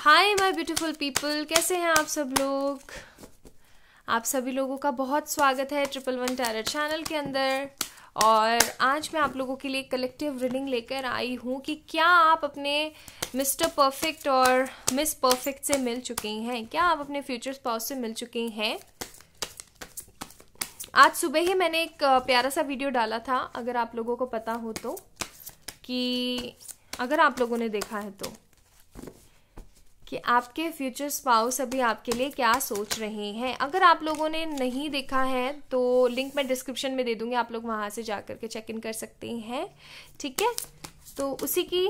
Hi my beautiful people कैसे हैं आप सब लोग आप सभी लोगों का बहुत स्वागत है ट्रिपल वन टैरर चैनल के अंदर और आज मैं आप लोगों के लिए कलेक्टिव रीडिंग लेकर आई हूँ कि क्या आप अपने मिस्टर परफेक्ट और मिस परफेक्ट से मिल चुकी हैं क्या आप अपने फ्यूचर स्पाउस से मिल चुकी हैं आज सुबह ही मैंने एक प्यारा सा वीडियो डाला था अगर आप लोगों को पता हो तो कि अगर आप लोगों ने देखा है तो कि आपके फ्यूचर स्पाउस अभी आपके लिए क्या सोच रहे हैं अगर आप लोगों ने नहीं देखा है तो लिंक मैं डिस्क्रिप्शन में दे दूंगी आप लोग वहां से जाकर के चेक इन कर सकते हैं ठीक है तो उसी की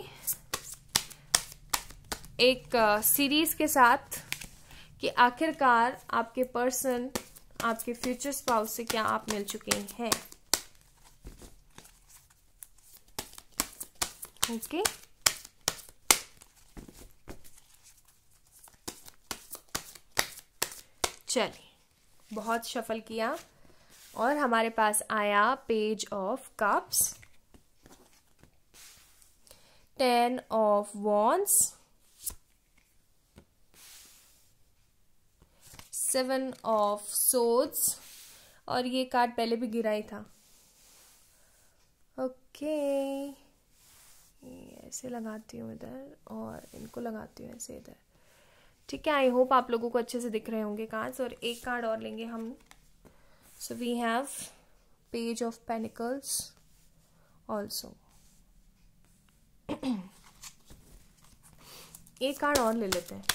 एक सीरीज़ के साथ कि आखिरकार आपके पर्सन आपके फ्यूचर स्पाउस से क्या आप मिल चुके हैं ओके okay? चलिए बहुत शफल किया और हमारे पास आया page of cups ten of wands seven of swords और ये कार्ड पहले भी गिरा ही था ओके ऐसे लगाती हूँ इधर और इनको लगाती हूँ ऐसे इधर ठीक है आई होप आप लोगों को अच्छे से दिख रहे होंगे कार्ड्स और एक कार्ड और लेंगे हम so we have page of pentacles also एक कार्ड और ले लेते हैं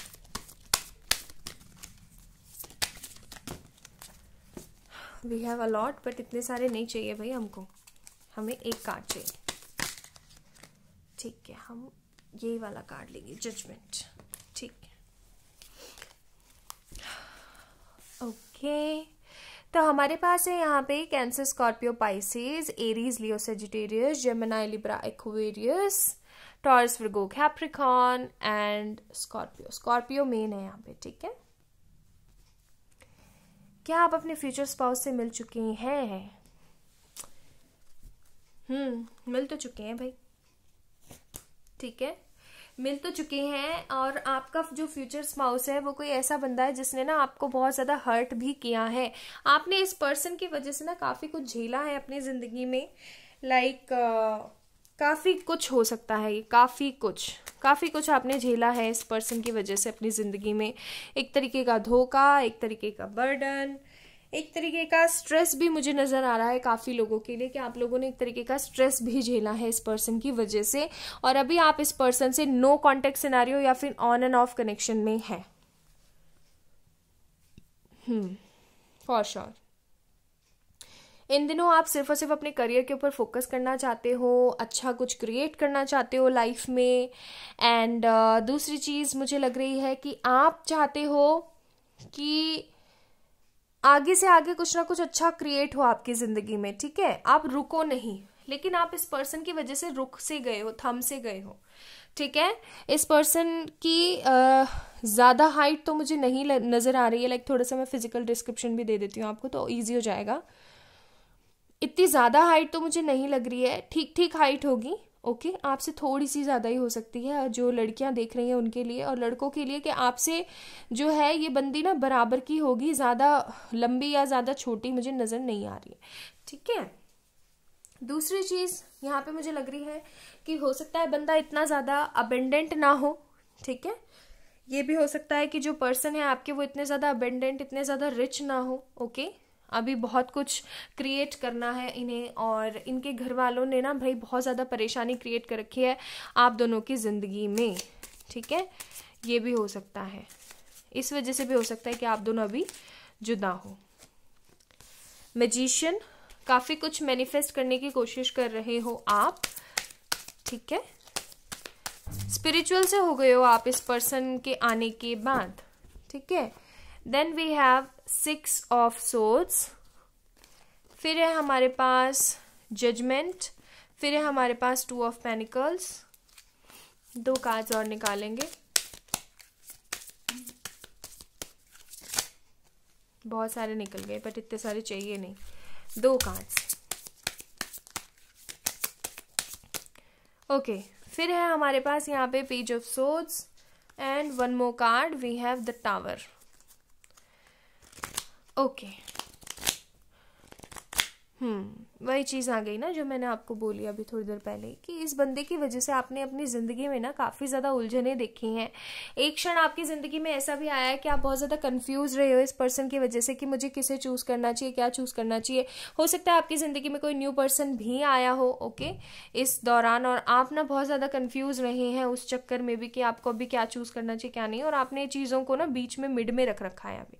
वी हैव अलॉट बट इतने सारे नहीं चाहिए भाई हमको हमें एक कार्ड चाहिए ठीक है हम यही वाला कार्ड लेंगे जजमेंट ठीक है ओके तो हमारे पास है यहाँ पे Cancer Scorpio Pisces Aries Leo Sagittarius Gemini Libra Aquarius Taurus Virgo Capricorn and Scorpio Scorpio main है यहाँ पे ठीक है क्या आप अपने फ्यूचर स्पाउस से मिल चुके हैं हम्म मिल तो चुके हैं भाई ठीक है मिल तो चुके हैं और आपका जो फ्यूचर स्पाउस है वो कोई ऐसा बंदा है जिसने ना आपको बहुत ज़्यादा हर्ट भी किया है आपने इस पर्सन की वजह से ना काफ़ी कुछ झेला है अपनी ज़िंदगी में लाइक like, uh, काफ़ी कुछ हो सकता है ये काफ़ी कुछ काफ़ी कुछ आपने झेला है इस पर्सन की वजह से अपनी ज़िंदगी में एक तरीके का धोखा एक तरीके का बर्डन एक तरीके का स्ट्रेस भी मुझे नज़र आ रहा है काफ़ी लोगों के लिए कि आप लोगों ने एक तरीके का स्ट्रेस भी झेला है इस पर्सन की वजह से और अभी आप इस पर्सन से नो कॉन्टेक्ट सिनारियो या फिर ऑन एंड ऑफ कनेक्शन में है फॉर श्योर sure. इन दिनों आप सिर्फ और सिर्फ अपने करियर के ऊपर फोकस करना चाहते हो अच्छा कुछ क्रिएट करना चाहते हो लाइफ में एंड uh, दूसरी चीज़ मुझे लग रही है कि आप चाहते हो कि आगे से आगे कुछ ना कुछ अच्छा क्रिएट हो आपकी ज़िंदगी में ठीक है आप रुको नहीं लेकिन आप इस पर्सन की वजह से रुक से गए हो थम से गए हो ठीक है इस पर्सन की ज़्यादा हाइट तो मुझे नहीं नज़र आ रही है लाइक थोड़ा सा मैं फिजिकल डिस्क्रिप्शन भी दे देती हूँ आपको तो ईजी हो जाएगा इतनी ज़्यादा हाइट तो मुझे नहीं लग रही है ठीक ठीक हाइट होगी ओके okay? आपसे थोड़ी सी ज़्यादा ही हो सकती है जो लड़कियाँ देख रही हैं उनके लिए और लड़कों के लिए कि आपसे जो है ये बंदी ना बराबर की होगी ज़्यादा लंबी या ज़्यादा छोटी मुझे नज़र नहीं आ रही है ठीक है दूसरी चीज़ यहाँ पे मुझे लग रही है कि हो सकता है बंदा इतना ज़्यादा अबेंडेंट ना हो ठीक है ये भी हो सकता है कि जो पर्सन है आपके वो इतने ज़्यादा अबेंडेंट इतने ज़्यादा रिच ना हो ओके okay? अभी बहुत कुछ क्रिएट करना है इन्हें और इनके घर वालों ने ना भाई बहुत ज़्यादा परेशानी क्रिएट कर रखी है आप दोनों की ज़िंदगी में ठीक है ये भी हो सकता है इस वजह से भी हो सकता है कि आप दोनों अभी जुदा हो मजिशियन काफ़ी कुछ मैनिफेस्ट करने की कोशिश कर रहे हो आप ठीक है स्पिरिचुअल से हो गए हो आप इस पर्सन के आने के बाद ठीक है then we have six of swords फिर है हमारे पास जजमेंट फिर है हमारे पास टू ऑफ पेनिकल्स दो कार्ड्स और निकालेंगे बहुत सारे निकल गए बट इतने सारे चाहिए नहीं दो कार्ड्स ओके फिर है हमारे पास यहाँ पे page of swords and one more card we have the tower okay hmm hmm, वही चीज़ आ गई ना जो मैंने आपको बोली अभी थोड़ी देर पहले कि इस बंदे की वजह से आपने अपनी ज़िंदगी में ना काफ़ी ज़्यादा उलझने देखी हैं एक क्षण आपकी ज़िंदगी में ऐसा भी आया है कि आप बहुत ज़्यादा कंफ्यूज रहे हो इस पर्सन की वजह से कि मुझे किसे चूज़ करना चाहिए क्या चूज़ करना चाहिए हो सकता है आपकी ज़िंदगी में कोई न्यू पर्सन भी आया हो ओके इस दौरान और आप ना बहुत ज़्यादा कन्फ्यूज़ रहे हैं उस चक्कर में भी कि आपको अभी क्या चूज़ करना चाहिए क्या नहीं और आपने चीज़ों को ना बीच में मिड में रख रखा है अभी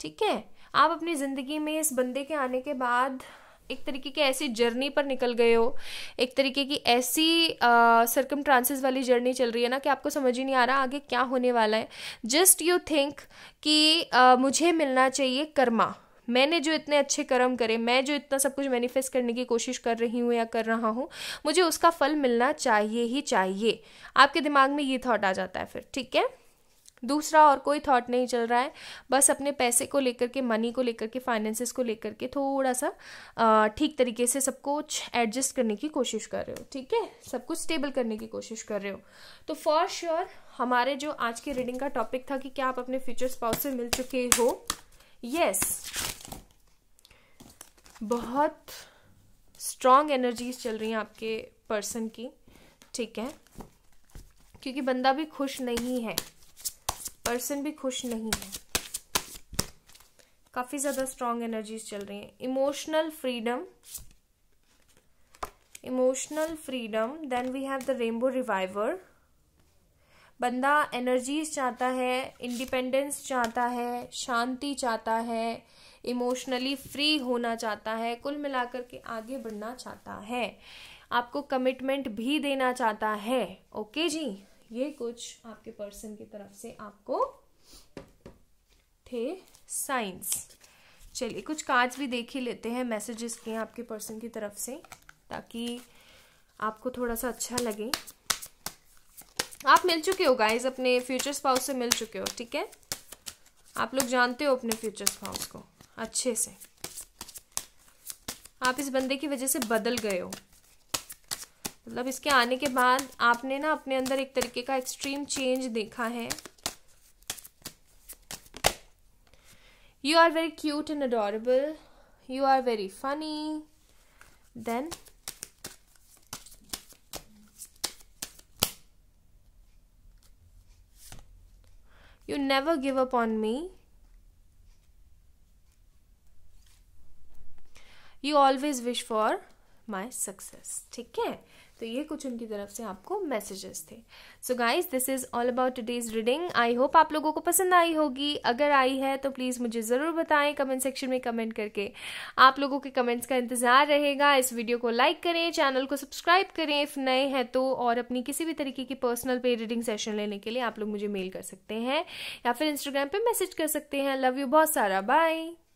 ठीक है आप अपनी ज़िंदगी में इस बंदे के आने के बाद एक तरीके की ऐसी जर्नी पर निकल गए हो एक तरीके की ऐसी सरकम ट्रांसेस वाली जर्नी चल रही है ना कि आपको समझ ही नहीं आ रहा आगे क्या होने वाला है जस्ट यू थिंक कि आ, मुझे मिलना चाहिए कर्मा मैंने जो इतने अच्छे कर्म करे मैं जो इतना सब कुछ मैनिफेस्ट करने की कोशिश कर रही हूँ या कर रहा हूँ मुझे उसका फल मिलना चाहिए ही चाहिए आपके दिमाग में ये थॉट आ जाता है फिर ठीक है दूसरा और कोई थॉट नहीं चल रहा है बस अपने पैसे को लेकर के मनी को लेकर के फाइनेंसेस को लेकर के थोड़ा सा ठीक तरीके से सब कुछ एडजस्ट करने की कोशिश कर रहे हो ठीक है सब कुछ स्टेबल करने की कोशिश कर रहे हो तो फॉर श्योर sure, हमारे जो आज की रीडिंग का टॉपिक था कि क्या आप अपने फ्यूचर स्पाउस से मिल चुके हो यस yes, बहुत स्ट्रांग एनर्जीज चल रही हैं आपके पर्सन की ठीक है क्योंकि बंदा भी खुश नहीं है पर्सन भी खुश नहीं है काफ़ी ज़्यादा स्ट्रॉन्ग एनर्जीज चल रही हैं emotional freedom emotional freedom then we have the rainbow reviver बंदा एनर्जीज चाहता है इंडिपेंडेंस चाहता है शांति चाहता है इमोशनली फ्री होना चाहता है कुल मिलाकर के आगे बढ़ना चाहता है आपको कमिटमेंट भी देना चाहता है ओके जी ये कुछ आपके पर्सन की तरफ से आपको थे साइंस चलिए कुछ कार्ड्स भी देख ही लेते हैं मैसेजेस के आपके पर्सन की तरफ से ताकि आपको थोड़ा सा अच्छा लगे आप मिल चुके हो गाइज अपने फ्यूचर स्पाउस से मिल चुके हो ठीक है आप लोग जानते हो अपने फ्यूचर स्पाउस को अच्छे से आप इस बंदे की वजह से बदल गए हो मतलब इसके आने के बाद आपने ना अपने अंदर एक तरीके का एक्सट्रीम चेंज देखा है you are very cute and adorable you are very funny then you never give up on me you always wish for my success ठीक है तो ये कुछ उनकी तरफ से आपको मैसेजेस थे so guys this is all about days reading I hope आप लोगों को पसंद आई होगी अगर आई है तो प्लीज़ मुझे ज़रूर बताएं कमेंट सेक्शन में कमेंट करके आप लोगों के कमेंट्स का इंतज़ार रहेगा इस वीडियो को लाइक करें चैनल को सब्सक्राइब करें इफ़ नए हैं तो और अपनी किसी भी तरीके की पर्सनल पे रीडिंग सेशन लेने के लिए आप लोग मुझे मेल कर सकते हैं या फिर इंस्टाग्राम पर मैसेज कर सकते हैं लव यू बहुत सारा बाय